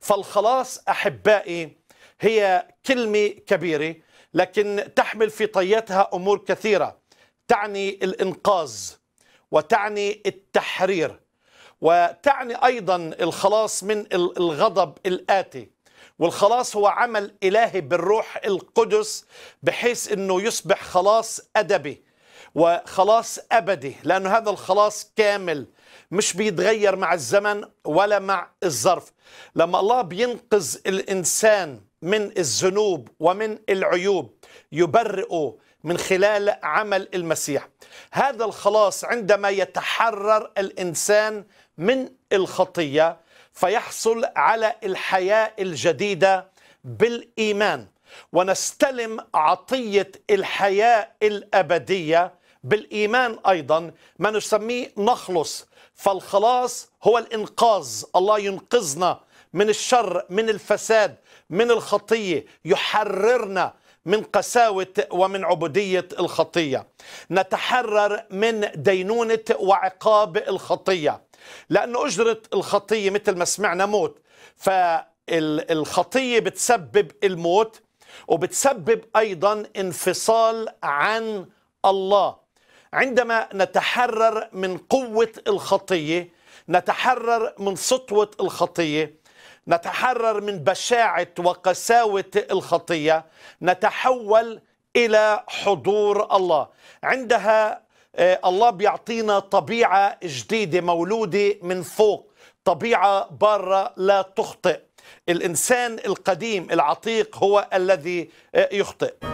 فالخلاص أحبائي هي كلمة كبيرة لكن تحمل في طياتها أمور كثيرة تعني الإنقاذ وتعني التحرير وتعني أيضا الخلاص من الغضب الآتي والخلاص هو عمل إلهي بالروح القدس بحيث أنه يصبح خلاص أدبي وخلاص أبدي لأن هذا الخلاص كامل مش بيتغير مع الزمن ولا مع الظرف لما الله بينقذ الإنسان من الذنوب ومن العيوب يبرئه من خلال عمل المسيح هذا الخلاص عندما يتحرر الإنسان من الخطية فيحصل على الحياة الجديدة بالإيمان ونستلم عطية الحياة الأبدية بالإيمان أيضا ما نسميه نخلص فالخلاص هو الإنقاذ الله ينقذنا من الشر من الفساد من الخطية يحررنا من قساوة ومن عبودية الخطية نتحرر من دينونة وعقاب الخطية لأن أجرة الخطية مثل ما سمعنا موت فالخطية بتسبب الموت وبتسبب أيضا انفصال عن الله عندما نتحرر من قوة الخطية نتحرر من سطوة الخطية نتحرر من بشاعة وقساوة الخطية نتحول إلى حضور الله عندها آه، الله بيعطينا طبيعة جديدة مولودة من فوق طبيعة بارة لا تخطئ الإنسان القديم العتيق هو الذي آه، يخطئ